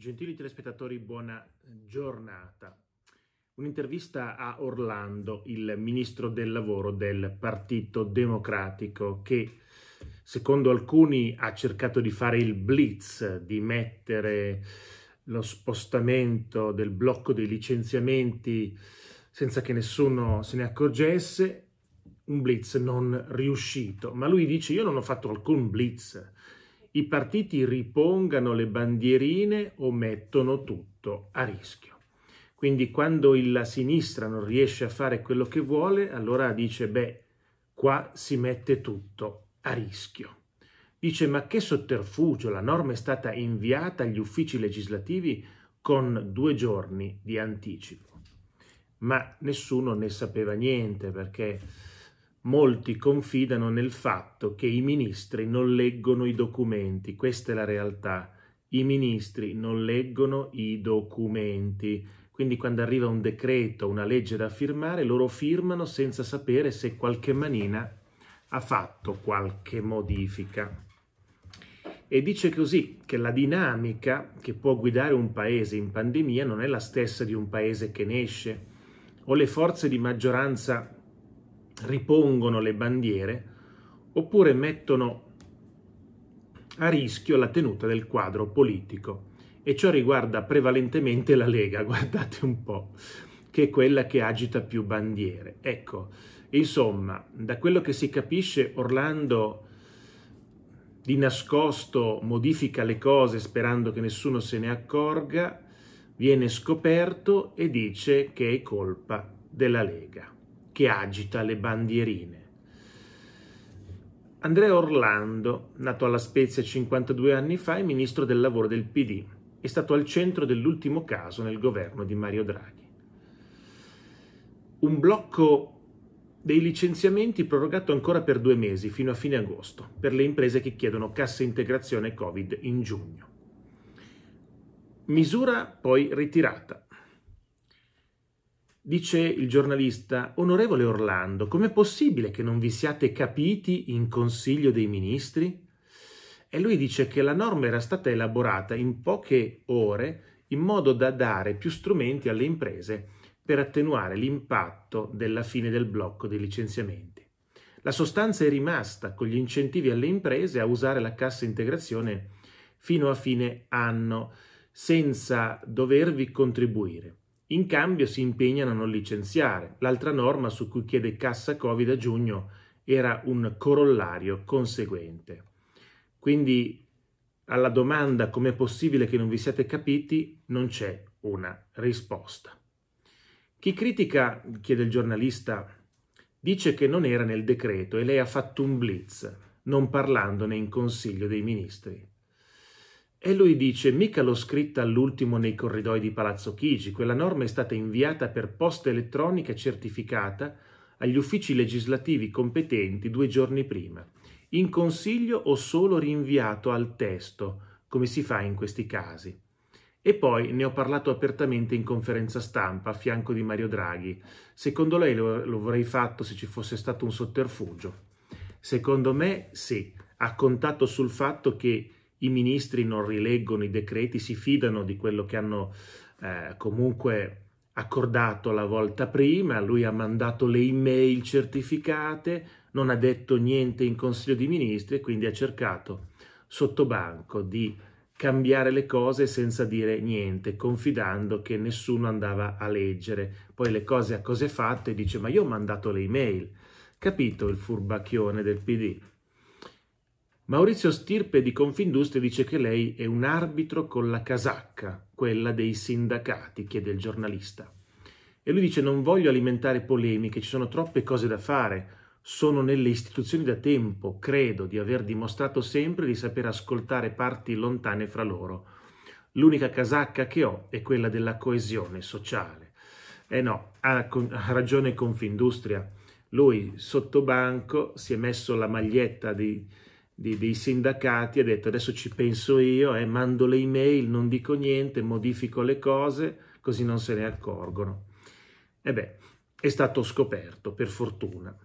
Gentili telespettatori, buona eh, giornata. Un'intervista a Orlando, il ministro del lavoro del Partito Democratico, che secondo alcuni ha cercato di fare il blitz, di mettere lo spostamento del blocco dei licenziamenti senza che nessuno se ne accorgesse, un blitz non riuscito. Ma lui dice io non ho fatto alcun blitz, i partiti ripongano le bandierine o mettono tutto a rischio. Quindi quando la sinistra non riesce a fare quello che vuole, allora dice, beh, qua si mette tutto a rischio. Dice, ma che sotterfugio, la norma è stata inviata agli uffici legislativi con due giorni di anticipo. Ma nessuno ne sapeva niente perché Molti confidano nel fatto che i ministri non leggono i documenti, questa è la realtà. I ministri non leggono i documenti, quindi quando arriva un decreto, una legge da firmare, loro firmano senza sapere se qualche manina ha fatto qualche modifica. E dice così che la dinamica che può guidare un paese in pandemia non è la stessa di un paese che ne esce. O le forze di maggioranza ripongono le bandiere oppure mettono a rischio la tenuta del quadro politico e ciò riguarda prevalentemente la Lega, guardate un po', che è quella che agita più bandiere. Ecco, insomma, da quello che si capisce Orlando di nascosto modifica le cose sperando che nessuno se ne accorga, viene scoperto e dice che è colpa della Lega che agita le bandierine. Andrea Orlando, nato alla Spezia 52 anni fa, è ministro del lavoro del PD, è stato al centro dell'ultimo caso nel governo di Mario Draghi. Un blocco dei licenziamenti prorogato ancora per due mesi, fino a fine agosto, per le imprese che chiedono cassa integrazione Covid in giugno. Misura poi ritirata, Dice il giornalista, onorevole Orlando, com'è possibile che non vi siate capiti in Consiglio dei Ministri? E lui dice che la norma era stata elaborata in poche ore in modo da dare più strumenti alle imprese per attenuare l'impatto della fine del blocco dei licenziamenti. La sostanza è rimasta con gli incentivi alle imprese a usare la cassa integrazione fino a fine anno senza dovervi contribuire. In cambio si impegnano a non licenziare. L'altra norma su cui chiede cassa Covid a giugno era un corollario conseguente. Quindi alla domanda com'è possibile che non vi siate capiti non c'è una risposta. Chi critica, chiede il giornalista, dice che non era nel decreto e lei ha fatto un blitz, non parlandone in Consiglio dei Ministri. E lui dice, mica l'ho scritta all'ultimo nei corridoi di Palazzo Chigi, quella norma è stata inviata per posta elettronica certificata agli uffici legislativi competenti due giorni prima, in consiglio ho solo rinviato al testo, come si fa in questi casi. E poi ne ho parlato apertamente in conferenza stampa a fianco di Mario Draghi. Secondo lei lo, lo avrei fatto se ci fosse stato un sotterfugio? Secondo me sì, ha contato sul fatto che i ministri non rileggono i decreti, si fidano di quello che hanno eh, comunque accordato la volta prima, lui ha mandato le email certificate, non ha detto niente in Consiglio dei Ministri e quindi ha cercato sotto banco di cambiare le cose senza dire niente, confidando che nessuno andava a leggere. Poi le cose a cose fatte dice ma io ho mandato le email. Capito il furbacchione del PD? Maurizio Stirpe di Confindustria dice che lei è un arbitro con la casacca, quella dei sindacati, chiede il giornalista. E lui dice non voglio alimentare polemiche, ci sono troppe cose da fare, sono nelle istituzioni da tempo, credo di aver dimostrato sempre di saper ascoltare parti lontane fra loro. L'unica casacca che ho è quella della coesione sociale. Eh no, ha, ha ragione Confindustria. Lui sottobanco si è messo la maglietta di di, dei sindacati ha detto adesso ci penso io eh, mando le email, non dico niente, modifico le cose così non se ne accorgono. E eh beh, è stato scoperto, per fortuna.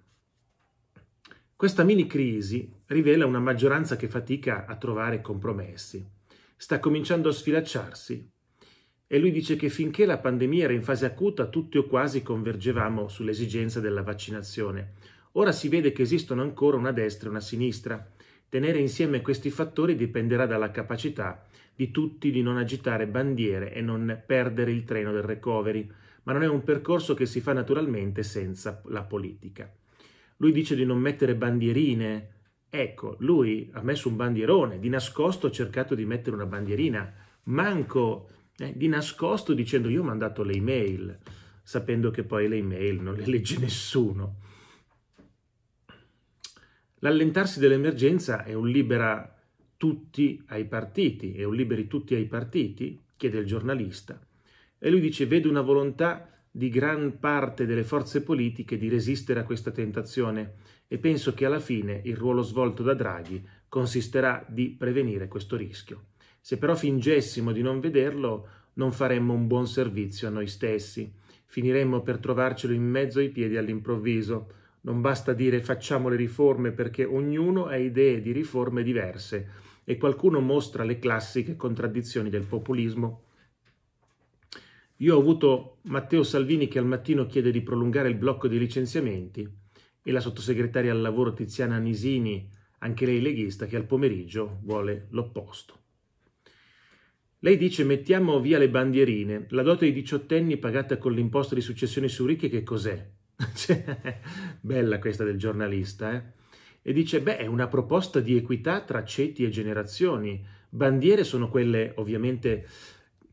Questa mini crisi rivela una maggioranza che fatica a trovare compromessi. Sta cominciando a sfilacciarsi e lui dice che finché la pandemia era in fase acuta tutti o quasi convergevamo sull'esigenza della vaccinazione. Ora si vede che esistono ancora una destra e una sinistra Tenere insieme questi fattori dipenderà dalla capacità di tutti di non agitare bandiere e non perdere il treno del recovery, ma non è un percorso che si fa naturalmente senza la politica. Lui dice di non mettere bandierine. Ecco, lui ha messo un bandierone, di nascosto ha cercato di mettere una bandierina, manco eh, di nascosto dicendo io ho mandato le email, sapendo che poi le email non le legge nessuno. L'allentarsi dell'emergenza è un libera tutti ai partiti, è un liberi tutti ai partiti, chiede il giornalista. E lui dice, vedo una volontà di gran parte delle forze politiche di resistere a questa tentazione e penso che alla fine il ruolo svolto da Draghi consisterà di prevenire questo rischio. Se però fingessimo di non vederlo, non faremmo un buon servizio a noi stessi, finiremmo per trovarcelo in mezzo ai piedi all'improvviso, non basta dire facciamo le riforme perché ognuno ha idee di riforme diverse e qualcuno mostra le classiche contraddizioni del populismo. Io ho avuto Matteo Salvini che al mattino chiede di prolungare il blocco dei licenziamenti e la sottosegretaria al lavoro Tiziana Nisini, anche lei leghista, che al pomeriggio vuole l'opposto. Lei dice mettiamo via le bandierine, la dote ai diciottenni pagata con l'imposta di successione su ricchi che cos'è? Cioè, bella questa del giornalista, eh? E dice, beh, è una proposta di equità tra ceti e generazioni. Bandiere sono quelle, ovviamente,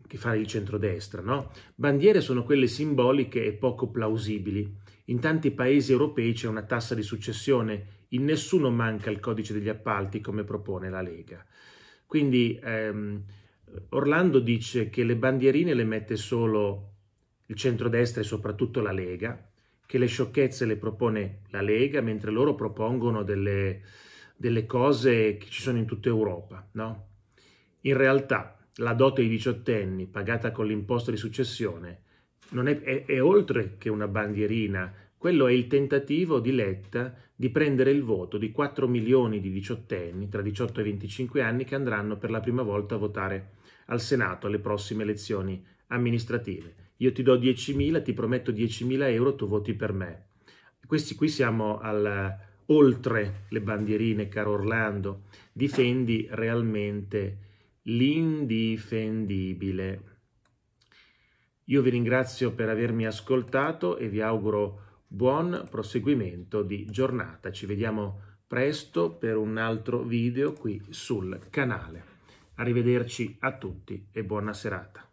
che fa il centrodestra, no? Bandiere sono quelle simboliche e poco plausibili. In tanti paesi europei c'è una tassa di successione, in nessuno manca il codice degli appalti come propone la Lega. Quindi ehm, Orlando dice che le bandierine le mette solo il centrodestra e soprattutto la Lega, che le sciocchezze le propone la Lega, mentre loro propongono delle, delle cose che ci sono in tutta Europa. No? In realtà la dote ai diciottenni, pagata con l'imposta di successione, è, è, è oltre che una bandierina, quello è il tentativo di Letta di prendere il voto di 4 milioni di diciottenni tra 18 e 25 anni che andranno per la prima volta a votare al Senato alle prossime elezioni amministrative io ti do 10.000, ti prometto 10.000 euro, tu voti per me. Questi qui siamo al, oltre le bandierine, caro Orlando, difendi realmente l'indifendibile. Io vi ringrazio per avermi ascoltato e vi auguro buon proseguimento di giornata. Ci vediamo presto per un altro video qui sul canale. Arrivederci a tutti e buona serata.